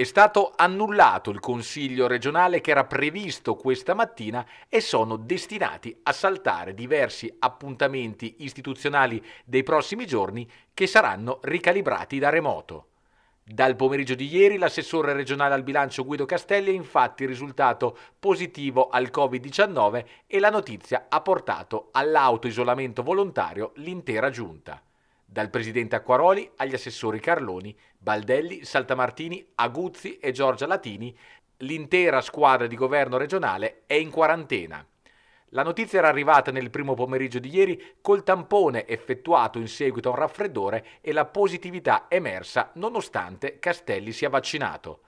È stato annullato il Consiglio regionale che era previsto questa mattina e sono destinati a saltare diversi appuntamenti istituzionali dei prossimi giorni che saranno ricalibrati da remoto. Dal pomeriggio di ieri l'assessore regionale al bilancio Guido Castelli è infatti risultato positivo al Covid-19 e la notizia ha portato all'autoisolamento volontario l'intera giunta dal presidente Acquaroli agli assessori Carloni, Baldelli, Saltamartini, Aguzzi e Giorgia Latini, l'intera squadra di governo regionale è in quarantena. La notizia era arrivata nel primo pomeriggio di ieri col tampone effettuato in seguito a un raffreddore e la positività emersa nonostante Castelli sia vaccinato.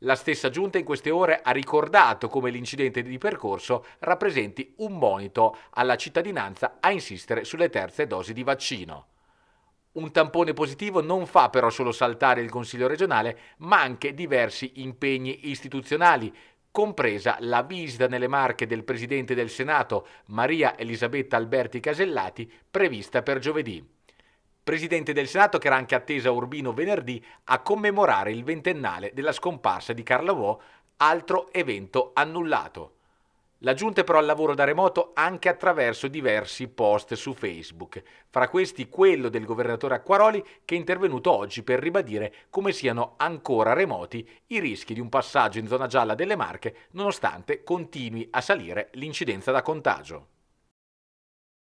La stessa giunta in queste ore ha ricordato come l'incidente di percorso rappresenti un monito alla cittadinanza a insistere sulle terze dosi di vaccino. Un tampone positivo non fa però solo saltare il Consiglio regionale, ma anche diversi impegni istituzionali, compresa la visita nelle Marche del Presidente del Senato Maria Elisabetta Alberti Casellati, prevista per giovedì. Presidente del Senato che era anche attesa a Urbino venerdì a commemorare il ventennale della scomparsa di Carla Vaux, altro evento annullato. La giunta è però al lavoro da remoto anche attraverso diversi post su Facebook, fra questi quello del governatore Acquaroli che è intervenuto oggi per ribadire come siano ancora remoti i rischi di un passaggio in zona gialla delle Marche nonostante continui a salire l'incidenza da contagio.